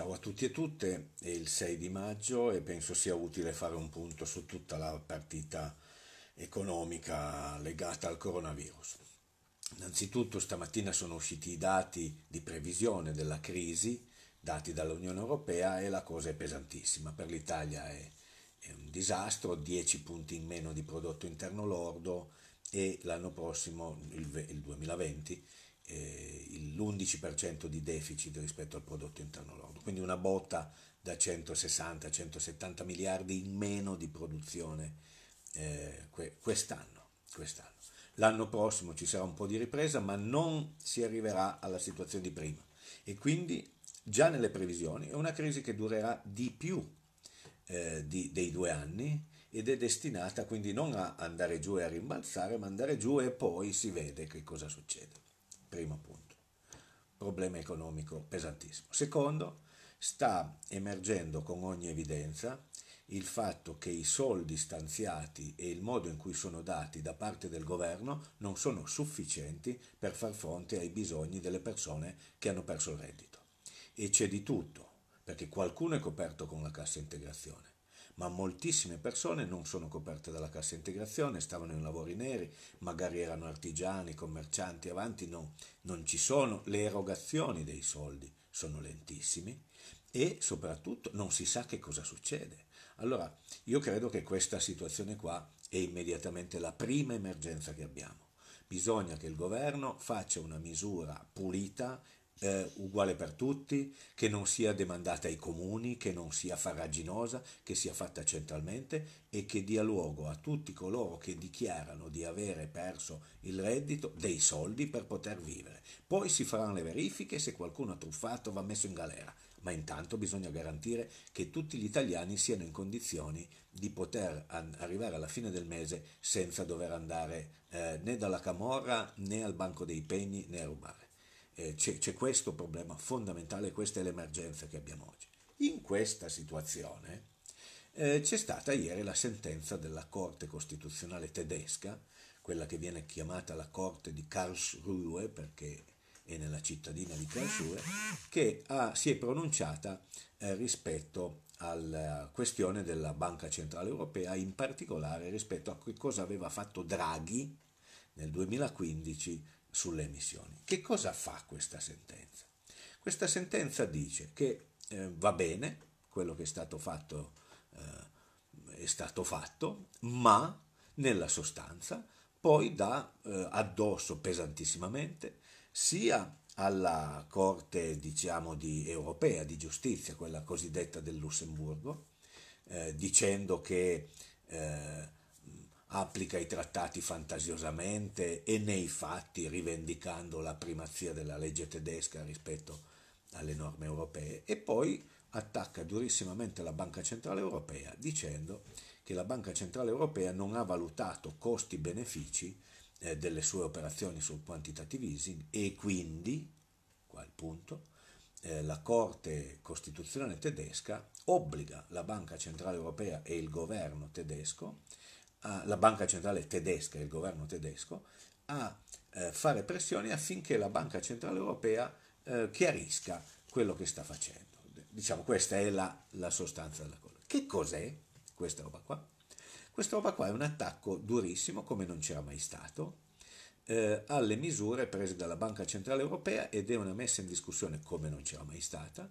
Ciao a tutti e tutte, è il 6 di maggio e penso sia utile fare un punto su tutta la partita economica legata al coronavirus. Innanzitutto stamattina sono usciti i dati di previsione della crisi dati dall'Unione Europea e la cosa è pesantissima. Per l'Italia è, è un disastro, 10 punti in meno di prodotto interno lordo e l'anno prossimo, il, il 2020, eh, l'11% di deficit rispetto al prodotto interno lordo, quindi una botta da 160-170 miliardi in meno di produzione eh, quest'anno, quest'anno. L'anno prossimo ci sarà un po' di ripresa, ma non si arriverà alla situazione di prima e quindi già nelle previsioni è una crisi che durerà di più eh, di, dei due anni ed è destinata quindi non a andare giù e a rimbalzare, ma andare giù e poi si vede che cosa succede primo punto, problema economico pesantissimo. Secondo, sta emergendo con ogni evidenza il fatto che i soldi stanziati e il modo in cui sono dati da parte del governo non sono sufficienti per far fronte ai bisogni delle persone che hanno perso il reddito. E c'è di tutto, perché qualcuno è coperto con la cassa integrazione, ma moltissime persone non sono coperte dalla cassa integrazione, stavano in lavori neri, magari erano artigiani, commercianti, avanti, no, non ci sono, le erogazioni dei soldi sono lentissime e soprattutto non si sa che cosa succede. Allora, io credo che questa situazione qua è immediatamente la prima emergenza che abbiamo. Bisogna che il governo faccia una misura pulita eh, uguale per tutti, che non sia demandata ai comuni, che non sia farraginosa, che sia fatta centralmente e che dia luogo a tutti coloro che dichiarano di avere perso il reddito dei soldi per poter vivere. Poi si faranno le verifiche, se qualcuno ha truffato va messo in galera, ma intanto bisogna garantire che tutti gli italiani siano in condizioni di poter arrivare alla fine del mese senza dover andare eh, né dalla Camorra né al banco dei pegni né a rubare. Eh, c'è, c'è questo problema fondamentale, questa è l'emergenza che abbiamo oggi. In questa situazione eh, c'è stata ieri la sentenza della Corte Costituzionale tedesca, quella che viene chiamata la Corte di Karlsruhe perché è nella cittadina di Karlsruhe, che ha, si è pronunciata eh, rispetto alla questione della Banca Centrale Europea, in particolare rispetto a che cosa aveva fatto Draghi nel 2015 sulle emissioni. Che cosa fa questa sentenza? Questa sentenza dice che eh, va bene quello che è stato fatto, eh, è stato fatto, ma nella sostanza poi dà eh, addosso pesantissimamente sia alla Corte diciamo, di europea di giustizia, quella cosiddetta del Lussemburgo, eh, dicendo che eh, applica i trattati fantasiosamente e nei fatti rivendicando la primazia della legge tedesca rispetto alle norme europee e poi attacca durissimamente la Banca Centrale Europea dicendo che la Banca Centrale Europea non ha valutato costi-benefici eh, delle sue operazioni sul quantitative easing e quindi, qua il punto, eh, la Corte Costituzionale tedesca obbliga la Banca Centrale Europea e il governo tedesco la banca centrale tedesca, il governo tedesco, a eh, fare pressioni affinché la banca centrale europea eh, chiarisca quello che sta facendo. Diciamo, questa è la, la sostanza della cosa. Che cos'è questa roba qua? Questa roba qua è un attacco durissimo, come non c'era mai stato, eh, alle misure prese dalla Banca Centrale Europea ed è una messa in discussione, come non c'era mai stata,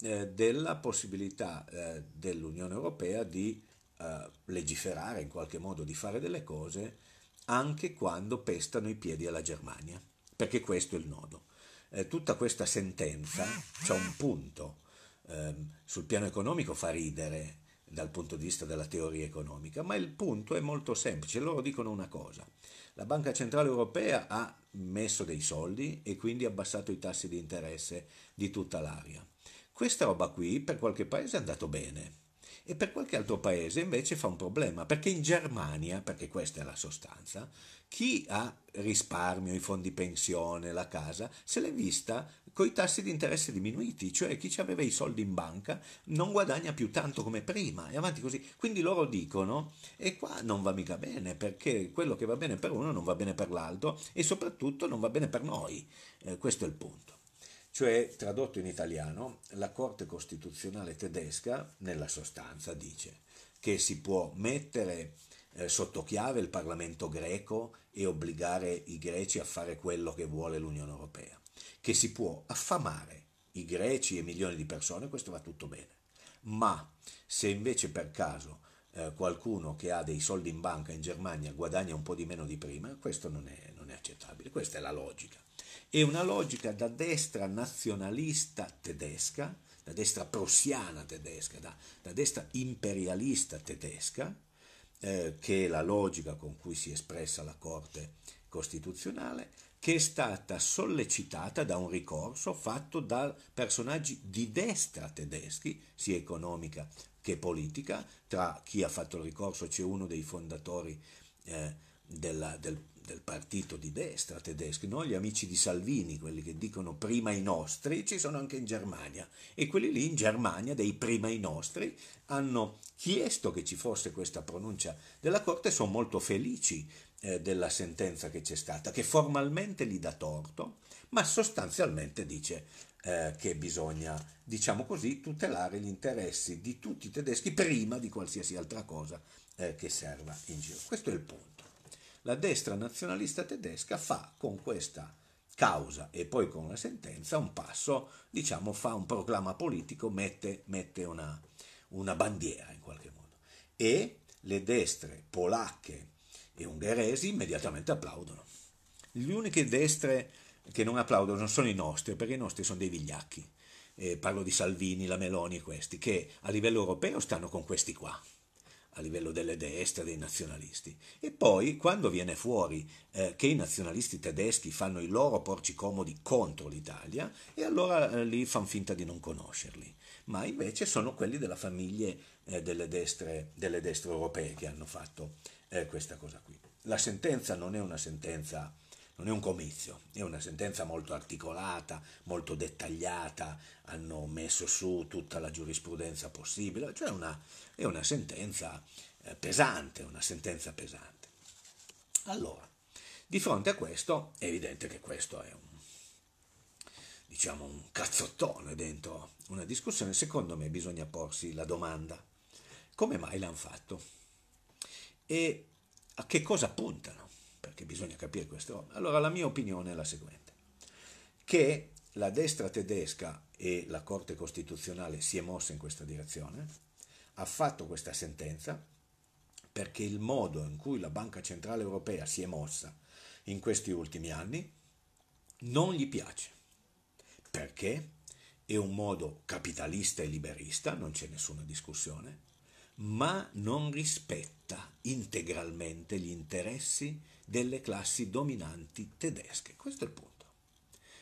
eh, della possibilità eh, dell'Unione Europea di eh, legiferare in qualche modo, di fare delle cose, anche quando pestano i piedi alla Germania, perché questo è il nodo. Eh, tutta questa sentenza c'è un punto, eh, sul piano economico fa ridere dal punto di vista della teoria economica, ma il punto è molto semplice, loro dicono una cosa, la Banca Centrale Europea ha messo dei soldi e quindi ha abbassato i tassi di interesse di tutta l'area. Questa roba qui per qualche paese è andata bene, e per qualche altro paese invece fa un problema, perché in Germania, perché questa è la sostanza, chi ha risparmio, i fondi pensione, la casa, se l'è vista con i tassi di interesse diminuiti, cioè chi aveva i soldi in banca non guadagna più tanto come prima e avanti così. Quindi loro dicono, e qua non va mica bene, perché quello che va bene per uno non va bene per l'altro e soprattutto non va bene per noi. Eh, questo è il punto. Cioè, tradotto in italiano, la Corte Costituzionale tedesca, nella sostanza, dice che si può mettere eh, sotto chiave il Parlamento greco e obbligare i greci a fare quello che vuole l'Unione Europea, che si può affamare i greci e milioni di persone, questo va tutto bene. Ma se invece per caso eh, qualcuno che ha dei soldi in banca in Germania guadagna un po' di meno di prima, questo non è, non è accettabile, questa è la logica e una logica da destra nazionalista tedesca, da destra prussiana tedesca, da, da destra imperialista tedesca, eh, che è la logica con cui si è espressa la Corte Costituzionale, che è stata sollecitata da un ricorso fatto da personaggi di destra tedeschi, sia economica che politica. Tra chi ha fatto il ricorso c'è uno dei fondatori eh, della, del, del partito di destra tedesco, no? gli amici di Salvini, quelli che dicono prima i nostri, ci sono anche in Germania e quelli lì in Germania dei prima i nostri hanno chiesto che ci fosse questa pronuncia della Corte, sono molto felici eh, della sentenza che c'è stata, che formalmente gli dà torto, ma sostanzialmente dice eh, che bisogna, diciamo così, tutelare gli interessi di tutti i tedeschi prima di qualsiasi altra cosa eh, che serva in giro. Questo è il punto la destra nazionalista tedesca fa con questa causa e poi con la sentenza un passo, diciamo, fa un proclama politico, mette, mette una, una, bandiera in qualche modo. E le destre polacche e ungheresi immediatamente applaudono. Le uniche destre che non applaudono sono i nostri, perché i nostri sono dei vigliacchi. Eh, parlo di Salvini, la Meloni e questi, che a livello europeo stanno con questi qua a livello delle destre, dei nazionalisti. E poi, quando viene fuori eh, che i nazionalisti tedeschi fanno i loro porci comodi contro l'Italia, e allora eh, lì fanno finta di non conoscerli, ma invece sono quelli della famiglia eh, delle, destre, delle, destre, europee che hanno fatto eh, questa cosa qui. La sentenza non è una sentenza non è un comizio, è una sentenza molto articolata, molto dettagliata, hanno messo su tutta la giurisprudenza possibile, cioè una, è una sentenza eh, pesante, una sentenza pesante. Allora, di fronte a questo è evidente che questo è un, diciamo, un cazzottone dentro una discussione, secondo me bisogna porsi la domanda, come mai l'hanno fatto? E a che cosa puntano? perché bisogna capire queste robe. Allora la mia opinione è la seguente, che la destra tedesca e la Corte Costituzionale si è mossa in questa direzione, ha fatto questa sentenza perché il modo in cui la Banca Centrale Europea si è mossa in questi ultimi anni non gli piace, perché è un modo capitalista e liberista, non c'è nessuna discussione, ma non rispetta integralmente gli interessi delle classi dominanti tedesche. Questo è il punto.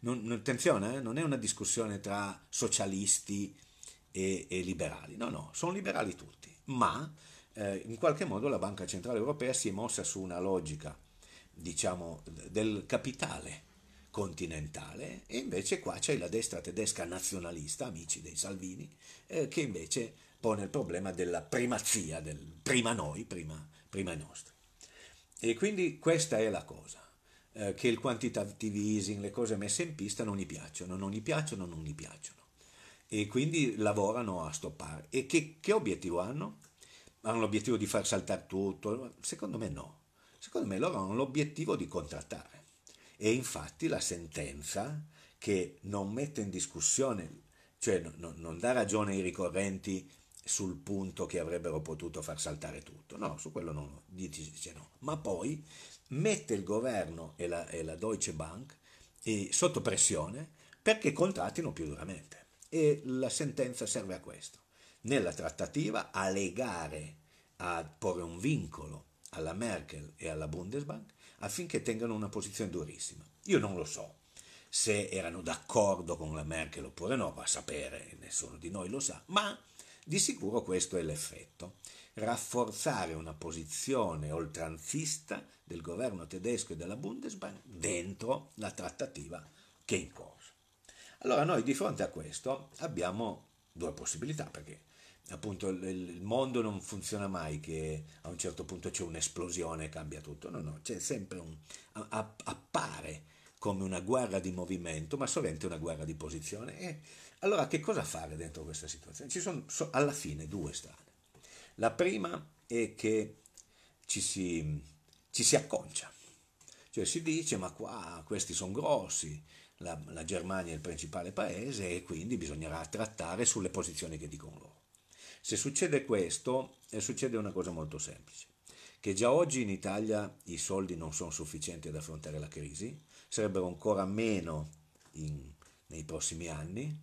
Non, attenzione, eh, non è una discussione tra socialisti e, e liberali, no, no, sono liberali tutti, ma eh, in qualche modo la Banca Centrale Europea si è mossa su una logica, diciamo, del capitale continentale e invece qua c'è la destra tedesca nazionalista, amici dei Salvini, eh, che invece pone il problema della primazia, del prima noi, prima, prima i nostri. E quindi questa è la cosa, eh, che il quantitative easing, le cose messe in pista non gli piacciono, non gli piacciono, non gli piacciono. E quindi lavorano a stoppare. E che, che obiettivo hanno? Hanno l'obiettivo di far saltare tutto? Secondo me no. Secondo me loro hanno l'obiettivo di contrattare. E infatti la sentenza che non mette in discussione, cioè non, non dà ragione ai ricorrenti sul punto che avrebbero potuto far saltare tutto, no, su quello non dice no, ma poi mette il governo e la, e la Deutsche Bank e, eh, sotto pressione perché contrattino più duramente e la sentenza serve a questo, nella trattativa a legare, a porre un vincolo alla Merkel e alla Bundesbank affinché tengano una posizione durissima. Io non lo so se erano d'accordo con la Merkel oppure no, va a sapere, nessuno di noi lo sa, ma di sicuro questo è l'effetto. Rafforzare una posizione oltranzista del governo tedesco e della Bundesbank dentro la trattativa che è in corso. Allora noi di fronte a questo abbiamo due possibilità perché appunto il mondo non funziona mai che a un certo punto c'è un'esplosione e cambia tutto, no no, c'è sempre un appare come una guerra di movimento, ma sovente una guerra di posizione. E allora che cosa fare dentro questa situazione? Ci sono alla fine due strade. La prima è che ci si, ci si acconcia, cioè si dice ma qua questi sono grossi, la, la Germania è il principale paese e quindi bisognerà trattare sulle posizioni che dicono loro. Se succede questo, eh, succede una cosa molto semplice, che già oggi in Italia i soldi non sono sufficienti ad affrontare la crisi, sarebbero ancora meno in, nei prossimi anni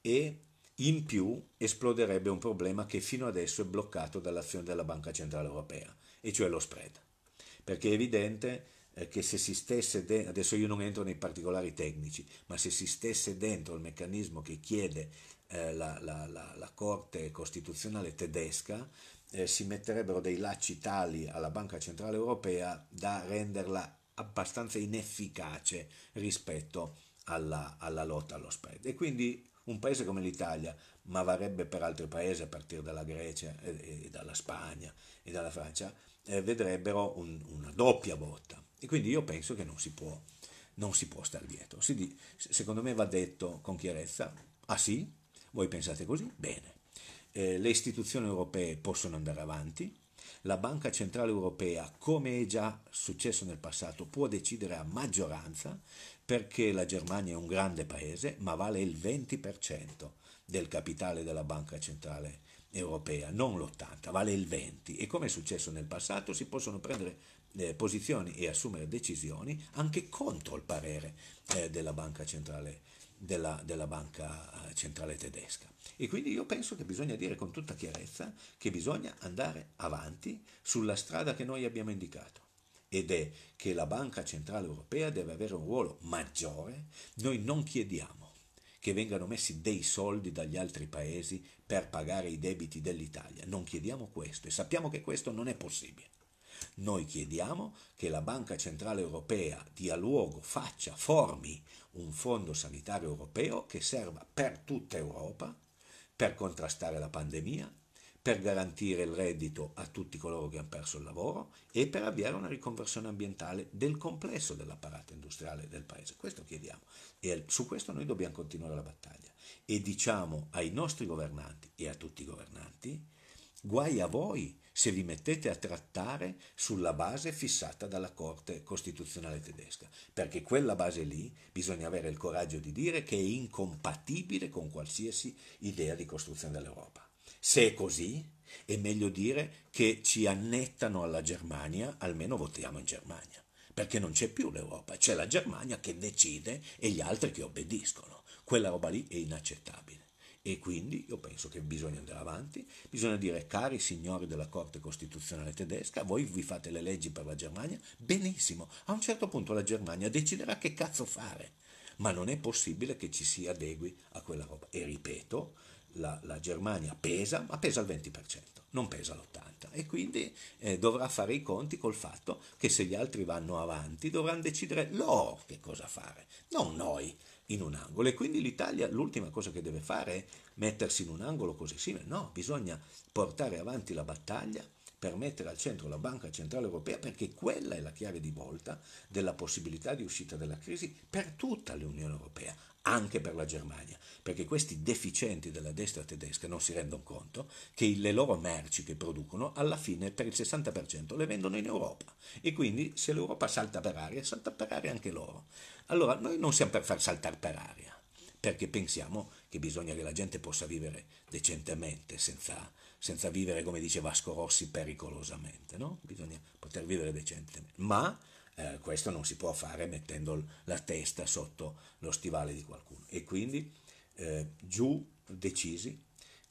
e in più esploderebbe un problema che fino adesso è bloccato dall'azione della Banca Centrale Europea, e cioè lo spread. Perché è evidente eh, che se si stesse dentro, adesso io non entro nei particolari tecnici, ma se si stesse dentro il meccanismo che chiede eh, la, la, la, la, Corte Costituzionale tedesca, eh, si metterebbero dei lacci tali alla Banca Centrale Europea da renderla abbastanza inefficace rispetto alla, alla lotta allo spread. E quindi un paese come l'Italia, ma varrebbe per altri paesi a partire dalla Grecia e, e dalla Spagna e dalla Francia, eh, vedrebbero un, una doppia botta. E quindi io penso che non si può, non si può star dietro. Si, secondo me va detto con chiarezza, ah sì, voi pensate così? Bene. Eh, le istituzioni europee possono andare avanti, la Banca Centrale Europea, come è già successo nel passato, può decidere a maggioranza perché la Germania è un grande paese, ma vale il 20% del capitale della Banca Centrale Europea, non l'80, vale il 20%. E come è successo nel passato, si possono prendere eh, posizioni e assumere decisioni anche contro il parere eh, della Banca Centrale Europea della, della banca eh, centrale tedesca. E quindi io penso che bisogna dire con tutta chiarezza che bisogna andare avanti sulla strada che noi abbiamo indicato ed è che la Banca Centrale Europea deve avere un ruolo maggiore, noi non chiediamo che vengano messi dei soldi dagli altri paesi per pagare i debiti dell'Italia, non chiediamo questo e sappiamo che questo non è possibile. Noi chiediamo che la Banca Centrale Europea dia luogo, faccia, formi un fondo sanitario europeo che serva per tutta Europa per contrastare la pandemia, per garantire il reddito a tutti coloro che hanno perso il lavoro e per avviare una riconversione ambientale del complesso dell'apparato industriale del paese. Questo chiediamo e su questo noi dobbiamo continuare la battaglia e diciamo ai nostri governanti e a tutti i governanti Guai a voi se vi mettete a trattare sulla base fissata dalla Corte Costituzionale tedesca, perché quella base lì bisogna avere il coraggio di dire che è incompatibile con qualsiasi idea di costruzione dell'Europa. Se è così, è meglio dire che ci annettano alla Germania, almeno votiamo in Germania, perché non c'è più l'Europa, c'è la Germania che decide e gli altri che obbediscono. Quella roba lì è inaccettabile. E quindi io penso che bisogna andare avanti, bisogna dire cari signori della Corte Costituzionale tedesca, voi vi fate le leggi per la Germania, benissimo, a un certo punto la Germania deciderà che cazzo fare, ma non è possibile che ci si adegui a quella roba. E ripeto, la, la, Germania pesa, ma pesa il 20%, non pesa l'80%. e quindi eh, dovrà fare i conti col fatto che se gli altri vanno avanti dovranno decidere loro che cosa fare, non noi in un angolo e quindi l'Italia l'ultima cosa che deve fare è mettersi in un angolo così simile, no, bisogna portare avanti la battaglia per mettere al centro la Banca Centrale Europea perché quella è la chiave di volta della possibilità di uscita dalla crisi per tutta l'Unione Europea, anche per la Germania, perché questi deficienti della destra tedesca non si rendono conto che le loro merci che producono alla fine per il 60% le vendono in Europa e quindi se l'Europa salta per aria, salta per aria anche loro. Allora noi non siamo per far saltare per aria, perché pensiamo che bisogna che la gente possa vivere decentemente, senza, senza vivere, come dice Vasco Rossi, pericolosamente, no? bisogna poter vivere decentemente. Ma eh, questo non si può fare mettendo la testa sotto lo stivale di qualcuno. E quindi eh, giù decisi,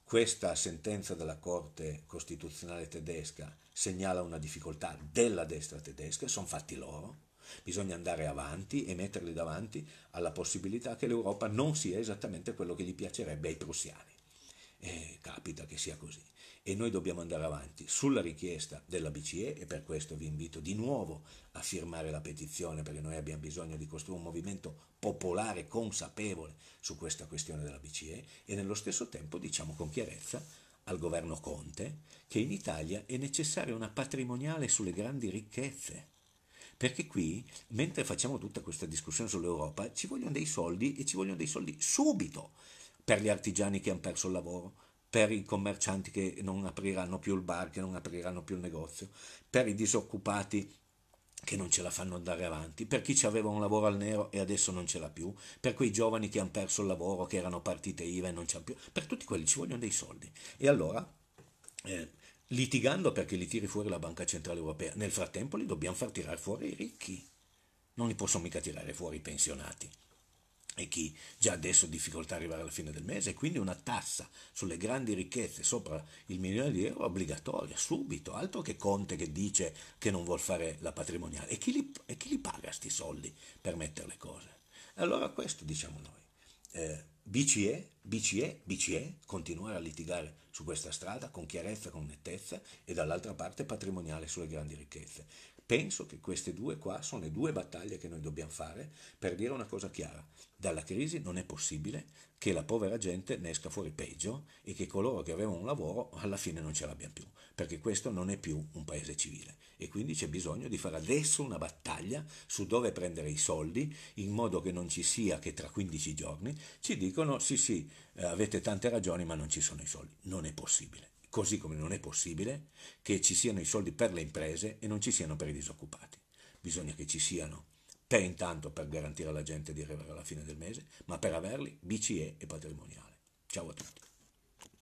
questa sentenza della Corte Costituzionale tedesca segnala una difficoltà della destra tedesca, sono fatti loro, Bisogna andare avanti e metterli davanti alla possibilità che l'Europa non sia esattamente quello che gli piacerebbe ai prussiani eh, capita che sia così. E noi dobbiamo andare avanti sulla richiesta della BCE e per questo vi invito di nuovo a firmare la petizione perché noi abbiamo bisogno di costruire un movimento popolare, consapevole su questa questione della BCE e nello stesso tempo diciamo con chiarezza al governo Conte che in Italia è necessaria una patrimoniale sulle grandi ricchezze. Perché qui, mentre facciamo tutta questa discussione sull'Europa, ci vogliono dei soldi e ci vogliono dei soldi subito per gli artigiani che hanno perso il lavoro, per i commercianti che non apriranno più il bar, che non apriranno più il negozio, per i disoccupati che non ce la fanno andare avanti, per chi ci aveva un lavoro al nero e adesso non ce l'ha più, per quei giovani che hanno perso il lavoro, che erano partite IVA e non c'hanno più, per tutti quelli ci vogliono dei soldi. E allora, eh, litigando perché li tiri fuori la Banca Centrale Europea, nel frattempo li dobbiamo far tirare fuori i ricchi, non li posso mica tirare fuori i pensionati e chi già adesso ha difficoltà ad arrivare alla fine del mese, quindi una tassa sulle grandi ricchezze sopra il milione di euro obbligatoria, subito, altro che Conte che dice che non vuol fare la patrimoniale. E chi li, e chi li paga questi soldi per mettere le cose? Allora questo diciamo noi. Eh, BCE, BCE, BCE, continuare a litigare su questa strada con chiarezza, con nettezza e dall'altra parte patrimoniale sulle grandi ricchezze. Penso che queste due qua sono le due battaglie che noi dobbiamo fare per dire una cosa chiara. Dalla crisi non è possibile che la povera gente ne esca fuori peggio e che coloro che avevano un lavoro alla fine non ce l'abbiano più, perché questo non è più un paese civile e quindi c'è bisogno di fare adesso una battaglia su dove prendere i soldi in modo che non ci sia che tra 15 giorni ci dicono sì sì eh, avete tante ragioni ma non ci sono i soldi. Non è possibile. Così come non è possibile che ci siano i soldi per le imprese e non ci siano per i disoccupati. Bisogna che ci siano per intanto per garantire alla gente di arrivare alla fine del mese, ma per averli BCE e patrimoniale. Ciao a tutti.